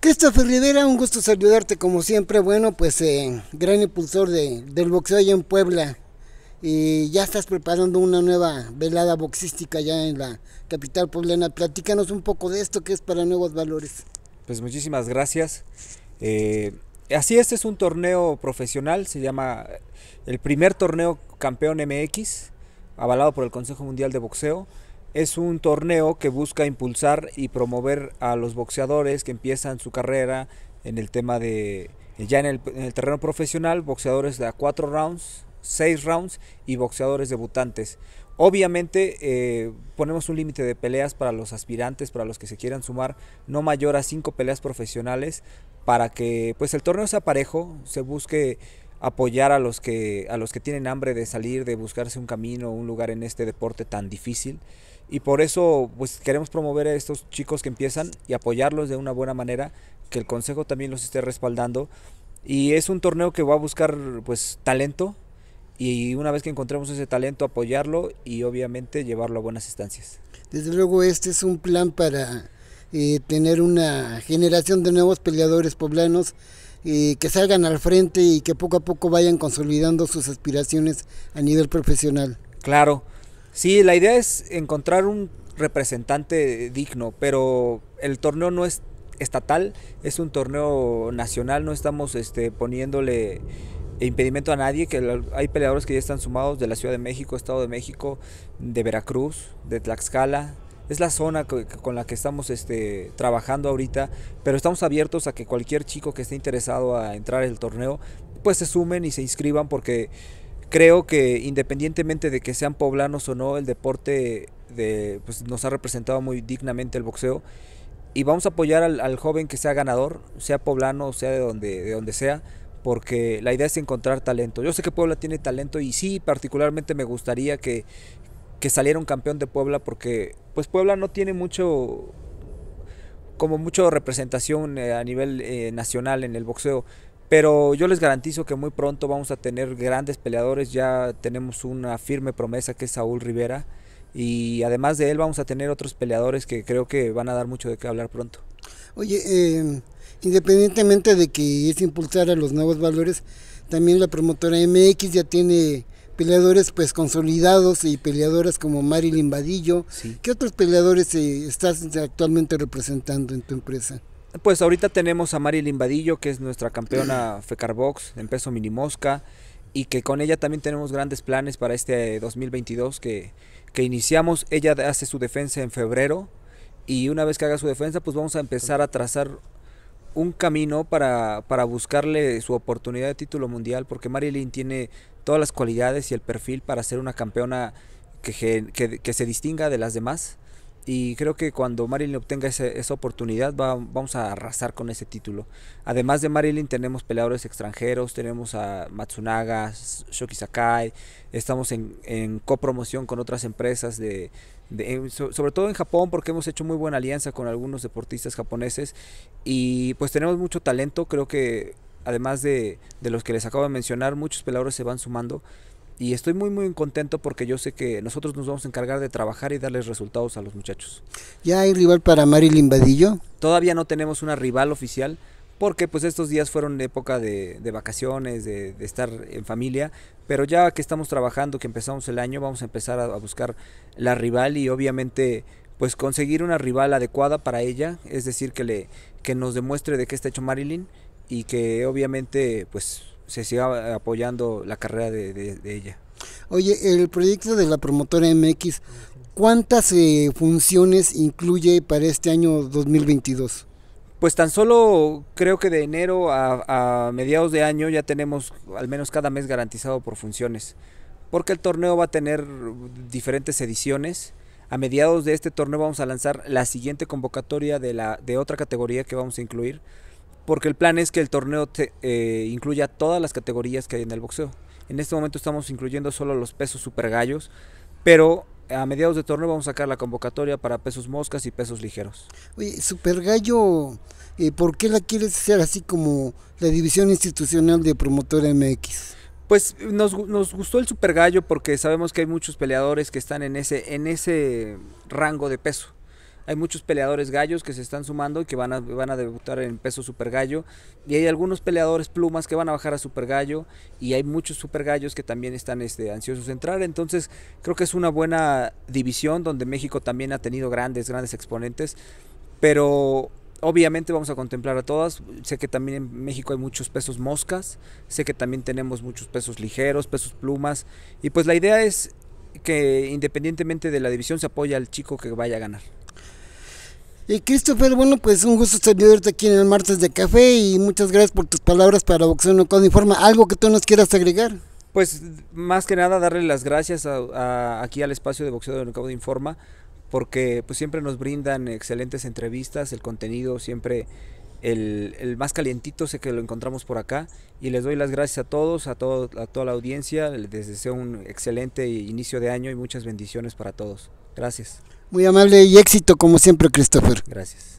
Christopher Rivera, un gusto saludarte como siempre. Bueno, pues eh, gran impulsor de, del boxeo allá en Puebla. Y ya estás preparando una nueva velada boxística allá en la capital poblana. Platícanos un poco de esto que es para Nuevos Valores. Pues muchísimas gracias. Eh, así este es un torneo profesional, se llama el primer torneo campeón MX, avalado por el Consejo Mundial de Boxeo es un torneo que busca impulsar y promover a los boxeadores que empiezan su carrera en el tema de, eh, ya en el, terreno profesional, boxeadores de a cuatro rounds, seis rounds y boxeadores debutantes. Obviamente eh, ponemos un límite de peleas para los aspirantes, para los que se quieran sumar, no mayor a cinco peleas profesionales, para que pues el torneo sea parejo, se busque apoyar a los que a los que tienen hambre de salir, de buscarse un camino, un lugar en este deporte tan difícil. Y por eso pues queremos promover a estos chicos que empiezan y apoyarlos de una buena manera, que el consejo también los esté respaldando. Y es un torneo que va a buscar pues talento y una vez que encontremos ese talento apoyarlo y obviamente llevarlo a buenas instancias. Desde luego este es un plan para eh, tener una generación de nuevos peleadores poblanos y que salgan al frente y que poco a poco vayan consolidando sus aspiraciones a nivel profesional. Claro, sí, la idea es encontrar un representante digno, pero el torneo no es estatal, es un torneo nacional, no estamos este, poniéndole impedimento a nadie, que hay peleadores que ya están sumados de la Ciudad de México, Estado de México, de Veracruz, de Tlaxcala, es la zona con la que estamos este, trabajando ahorita, pero estamos abiertos a que cualquier chico que esté interesado a entrar al el torneo, pues se sumen y se inscriban porque creo que independientemente de que sean poblanos o no, el deporte de, pues, nos ha representado muy dignamente el boxeo y vamos a apoyar al, joven que sea ganador, sea poblano, sea de donde, de donde sea, porque la idea es encontrar talento. Yo sé que Puebla tiene talento y sí, particularmente me gustaría que, que salieron campeón de Puebla porque pues Puebla no tiene mucho como mucho representación eh, a nivel eh, nacional en el boxeo pero yo les garantizo que muy pronto vamos a tener grandes peleadores ya tenemos una firme promesa que es Saúl Rivera y además de él vamos a tener otros peleadores que creo que van a dar mucho de qué hablar pronto oye em, independientemente de que es impulsar a los nuevos valores también la promotora MX ya tiene peleadores pues consolidados y peleadoras como Marilyn Vadillo. ¿Qué otros peleadores eh, estás actualmente representando en tu empresa? Pues ahorita tenemos a Marilyn Vadillo, que es nuestra campeona Fecarbox en peso mosca y que con ella también tenemos grandes planes para este 2022 que, que iniciamos. Ella hace su defensa en febrero, y una vez que haga su defensa, pues vamos a empezar a trazar un camino para, para buscarle su oportunidad de título mundial, porque Marilyn tiene todas las cualidades y el perfil para ser una campeona que, que, que se distinga de las demás y creo que cuando Marilyn obtenga esa oportunidad vamos a arrasar con ese título. Además de Marilyn tenemos peleadores extranjeros, tenemos a Matsunaga, Shoki Sakai, estamos en, en copromoción con otras empresas de, de, sobre todo en Japón porque hemos hecho muy buena alianza con algunos deportistas japoneses y pues tenemos mucho talento, creo que además de, de los que les acabo de mencionar, muchos peleadores se van sumando y estoy muy, muy contento porque yo sé que nosotros nos vamos a encargar de trabajar y darles resultados a los muchachos. ¿Ya hay rival para Marilyn Vadillo? Todavía no tenemos una rival oficial porque pues estos días fueron época de, vacaciones, de, estar en familia, pero ya que estamos trabajando, que empezamos el año, vamos a empezar a, buscar la rival y obviamente pues conseguir una rival adecuada para ella, es decir, que, le, que nos demuestre de qué está hecho Marilyn y que obviamente pues se siga eh, apoyando la carrera de, ella. Oye, el proyecto de la promotora MX, ¿cuántas eh, funciones incluye para este año 2022? Pues tan solo creo que de enero a, a, mediados de año ya tenemos al menos cada mes garantizado por funciones, porque el torneo va a tener diferentes ediciones. A mediados de este torneo vamos a lanzar la siguiente convocatoria de, la, de otra categoría que vamos a incluir, porque el plan es que el torneo eh, incluya todas las categorías que hay en el boxeo. En este momento estamos incluyendo solo los pesos super gallos, pero a mediados de torneo vamos a sacar la convocatoria para pesos moscas y pesos ligeros. Oye, super gallo, eh, ¿por qué la quieres hacer así como la división institucional de promotor MX? Pues nos, nos, gustó el super gallo porque sabemos que hay muchos peleadores que están en ese, en ese rango de peso. Hay muchos peleadores gallos que se están sumando y que van a, van a debutar en peso super gallo. Y hay algunos peleadores plumas que van a bajar a super gallo. Y hay muchos super gallos que también están este, ansiosos de entrar. Entonces creo que es una buena división donde México también ha tenido grandes, grandes exponentes. Pero obviamente vamos a contemplar a todas. Sé que también en México hay muchos pesos moscas, sé que también tenemos muchos pesos ligeros, pesos plumas. Y pues la idea es que independientemente de la división se apoya al chico que vaya a ganar. Y eh, Christopher, bueno, pues un gusto tenerte aquí en el martes de café y muchas gracias por tus palabras para Boxeo de con Informa. ¿Algo que tú nos quieras agregar? Pues más que nada darle las gracias aquí al espacio de Boxeo de de Informa porque pues siempre nos brindan excelentes entrevistas, el contenido siempre el, más calientito sé que lo encontramos por acá y les doy las gracias a todos, a, todo, a toda la audiencia, les deseo un excelente inicio de año y muchas bendiciones para todos. Gracias. Muy amable y éxito como siempre, Christopher. Gracias.